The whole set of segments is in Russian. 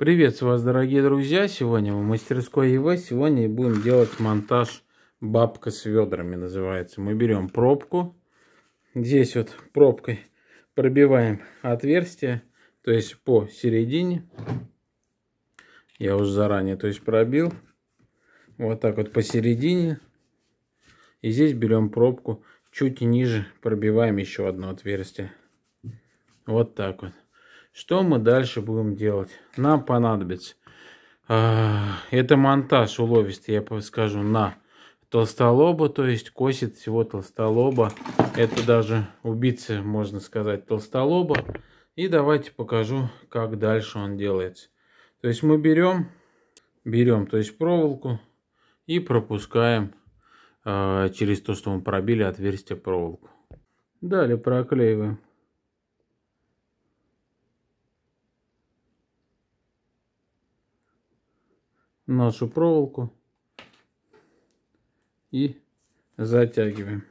Приветствую вас, дорогие друзья! Сегодня в мастерской ЕВ. Сегодня будем делать монтаж бабка с ведрами называется. Мы берем пробку. Здесь вот пробкой пробиваем отверстие. То есть по середине. Я уже заранее то есть пробил. Вот так вот посередине. И здесь берем пробку. Чуть ниже пробиваем еще одно отверстие. Вот так вот. Что мы дальше будем делать? Нам понадобится. Э, это монтаж уловистый, я скажу, на толстолоба, то есть косит всего толстолоба. Это даже убийца, можно сказать, толстолоба. И давайте покажу, как дальше он делается. То есть мы берем, берем, то есть проволоку и пропускаем э, через то, что мы пробили отверстие проволоку. Далее проклеиваем нашу проволоку и затягиваем.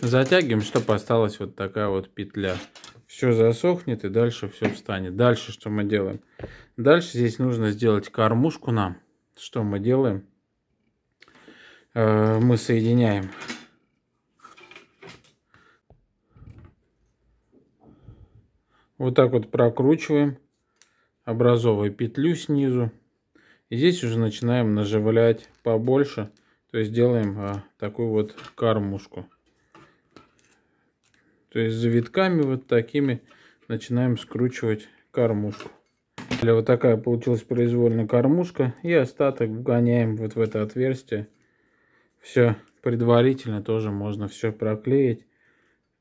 Затягиваем, чтобы осталась вот такая вот петля. Все засохнет и дальше все встанет. Дальше что мы делаем? Дальше здесь нужно сделать кормушку нам. Что мы делаем? Э, мы соединяем Вот так вот прокручиваем, образовывая петлю снизу. И здесь уже начинаем наживлять побольше. То есть делаем а, такую вот кармушку. То есть завитками вот такими начинаем скручивать кормушку. Вот такая получилась произвольная кормушка. И остаток вгоняем вот в это отверстие. Все предварительно тоже можно все проклеить.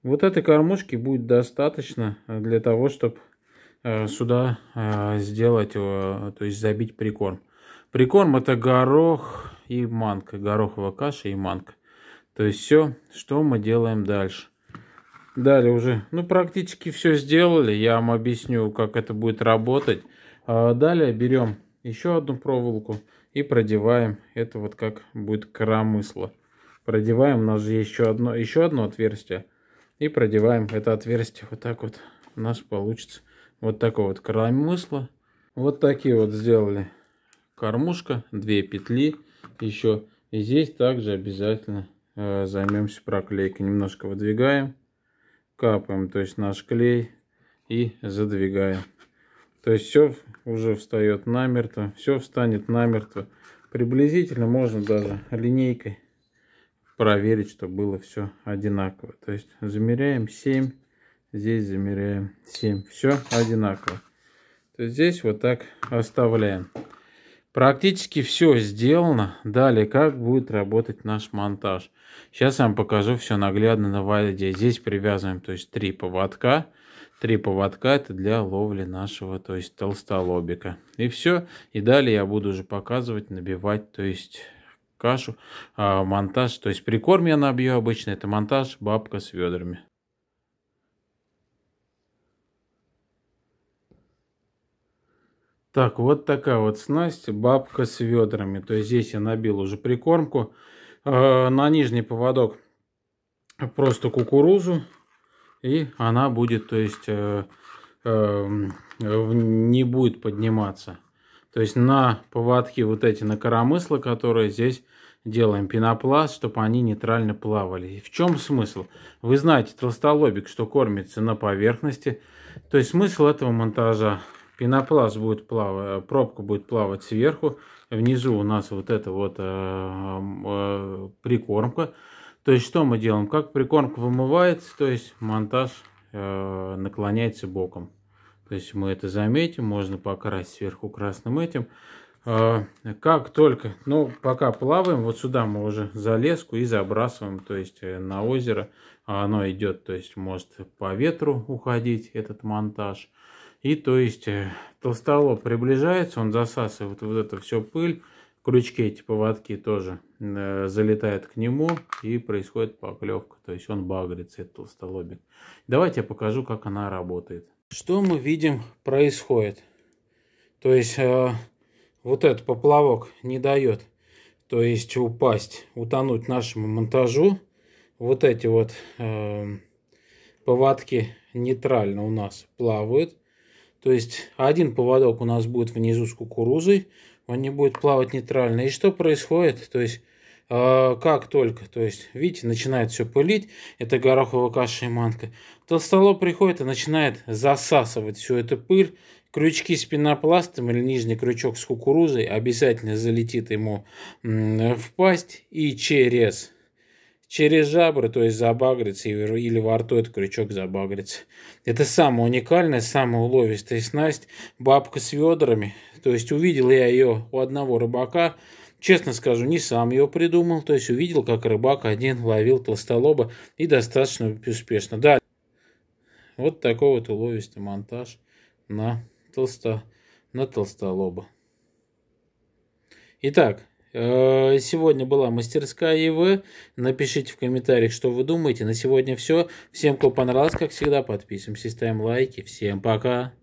Вот этой кормушки будет достаточно э, для того, чтобы э, сюда э, сделать, то есть забить прикорм. Прикорм это горох и манка, гороховая каша и манка. То есть все, что мы делаем дальше. Далее уже, ну практически все сделали, я вам объясню, как это будет работать. А далее берем еще одну проволоку и продеваем, это вот как будет коромысло. Продеваем, у нас же еще одно, еще одно отверстие и продеваем это отверстие вот так вот. У нас получится вот такой вот край мысла. Вот такие вот сделали кормушка, две петли еще. И здесь также обязательно э, займемся проклейкой. Немножко выдвигаем, капаем, то есть наш клей и задвигаем. То есть все уже встает намертво, все встанет намертво. Приблизительно можно даже линейкой проверить, что было все одинаково. То есть замеряем 7, здесь замеряем 7. Все одинаково. То есть здесь вот так оставляем. Практически все сделано. Далее, как будет работать наш монтаж. Сейчас я вам покажу все наглядно на воде. Здесь привязываем, то есть, три поводка. Три поводка это для ловли нашего, то есть, толстолобика. И все. И далее я буду уже показывать, набивать, то есть, кашу. А монтаж, то есть прикорм я набью обычно, это монтаж бабка с ведрами. Так, вот такая вот снасть, бабка с ведрами. То есть здесь я набил уже прикормку. А, на нижний поводок просто кукурузу. И она будет, то есть, э, э, не будет подниматься. То есть на поводки вот эти, на коромысла, которые здесь делаем пенопласт, чтобы они нейтрально плавали. И в чем смысл? Вы знаете, толстолобик, что кормится на поверхности. То есть смысл этого монтажа. Пенопласт будет плавать, пробка будет плавать сверху. Внизу у нас вот эта вот э, э, прикормка. То есть что мы делаем? Как прикормка вымывается, то есть монтаж э, наклоняется боком. То есть мы это заметим, можно покрасить сверху красным этим. А, как только, ну, пока плаваем, вот сюда мы уже за леску и забрасываем, то есть э, на озеро. А оно идет, то есть может по ветру уходить этот монтаж. И то есть э, толстолоб приближается, он засасывает вот это все пыль. Крючки эти поводки тоже э, залетают к нему и происходит поклевка. То есть он багрится, этот толстолобик. Давайте я покажу, как она работает. Что мы видим происходит? То есть э, вот этот поплавок не дает, то есть упасть, утонуть нашему монтажу. Вот эти вот э, поводки нейтрально у нас плавают. То есть один поводок у нас будет внизу с кукурузой, он не будет плавать нейтрально. И что происходит? То есть а, как только, то есть, видите, начинает все пылить, это гороховая каша и манка. Толстолоб приходит и начинает засасывать всю эту пыль, крючки с пенопластом или нижний крючок с кукурузой обязательно залетит ему в пасть и через через жабры, то есть забагрится, или во рту этот крючок забагрится. Это самая уникальная, самая уловистая снасть, бабка с ведрами. То есть увидел я ее у одного рыбака, Честно скажу, не сам его придумал, то есть увидел, как рыбак один ловил толстолоба и достаточно успешно. Да, вот такой вот уловистый монтаж на, толсто, на толстолоба. Итак, э, сегодня была мастерская ЕВ. Напишите в комментариях, что вы думаете. На сегодня все. Всем, кто понравилось, как всегда, подписываемся, ставим лайки. Всем пока!